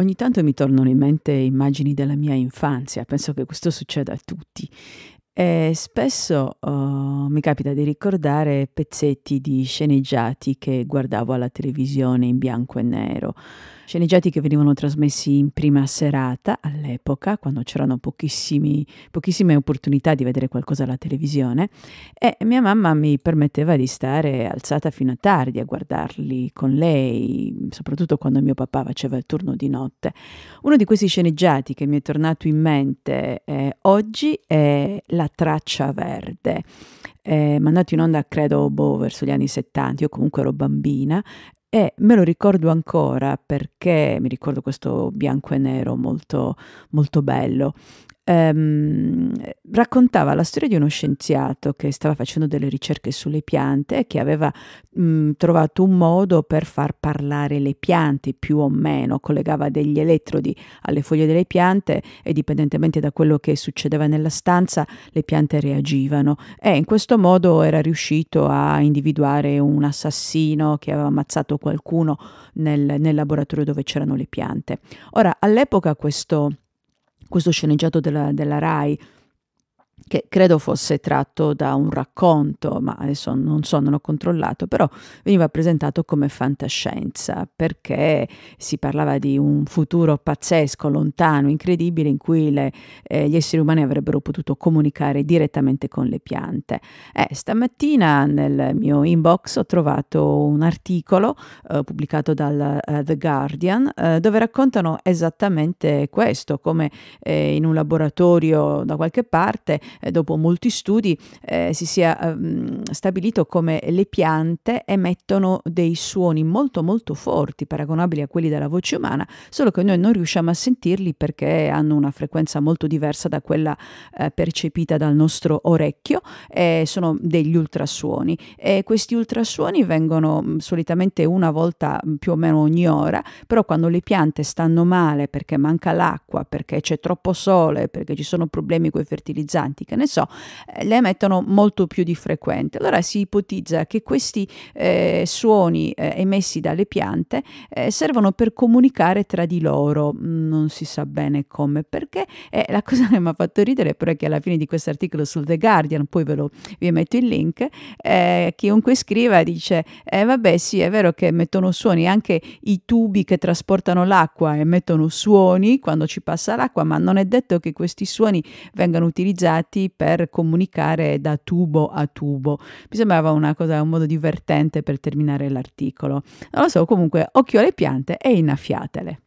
Ogni tanto mi tornano in mente immagini della mia infanzia, penso che questo succeda a tutti. E spesso oh, mi capita di ricordare pezzetti di sceneggiati che guardavo alla televisione in bianco e nero, sceneggiati che venivano trasmessi in prima serata all'epoca, quando c'erano pochissime opportunità di vedere qualcosa alla televisione, e mia mamma mi permetteva di stare alzata fino a tardi a guardarli con lei, soprattutto quando mio papà faceva il turno di notte. Uno di questi sceneggiati che mi è tornato in mente eh, oggi è La traccia verde. Eh, mandato in onda credo boh, verso gli anni 70, io comunque ero bambina e me lo ricordo ancora perché mi ricordo questo bianco e nero molto, molto bello ehm, raccontava la storia di uno scienziato che stava facendo delle ricerche sulle piante e che aveva mh, mm, trovato un modo per far parlare le piante più o meno, collegava degli elettrodi alle foglie delle piante e dipendentemente da quello che succedeva nella stanza le piante reagivano e in questo modo era riuscito a individuare un assassino che aveva ammazzato qualcuno nel, nel laboratorio dove c'erano le piante. Ora all'epoca questo questo sceneggiato della, della RAI che credo fosse tratto da un racconto, ma adesso non so, non ho controllato, però veniva presentato come fantascienza perché si parlava di un futuro pazzesco, lontano, incredibile, in cui le, eh, gli esseri umani avrebbero potuto comunicare direttamente con le piante. Eh, stamattina nel mio inbox ho trovato un articolo eh, pubblicato dal uh, The Guardian eh, dove raccontano esattamente questo, come eh, in un laboratorio da qualche parte eh, dopo molti studi, eh, si sia um, stabilito come le piante emettono dei suoni molto molto forti, paragonabili a quelli della voce umana, solo che noi non riusciamo a sentirli perché hanno una frequenza molto diversa da quella eh, percepita dal nostro orecchio, sono degli ultrasuoni. E questi ultrasuoni vengono mh, mm, solitamente una volta mm, più o meno ogni ora, però quando le piante stanno male perché manca l'acqua, perché c'è troppo sole, perché ci sono problemi con i fertilizzanti, che ne so, eh, le emettono molto più di frequente. Allora si ipotizza che questi eh, suoni eh, emessi dalle piante eh, servono per comunicare tra di loro, mm, non si sa bene come, perché eh, la cosa che mi ha fatto ridere però è che alla fine di questo articolo sul The Guardian, poi ve lo vi metto il link, eh, chiunque scriva dice vabbè sì è vero che emettono suoni anche i tubi che trasportano l'acqua emettono suoni quando ci passa l'acqua, ma non è detto che questi suoni vengano utilizzati dati per comunicare da tubo a tubo. Mi sembrava una cosa, un modo divertente per terminare l'articolo. Non lo so, comunque occhio alle piante e innaffiatele.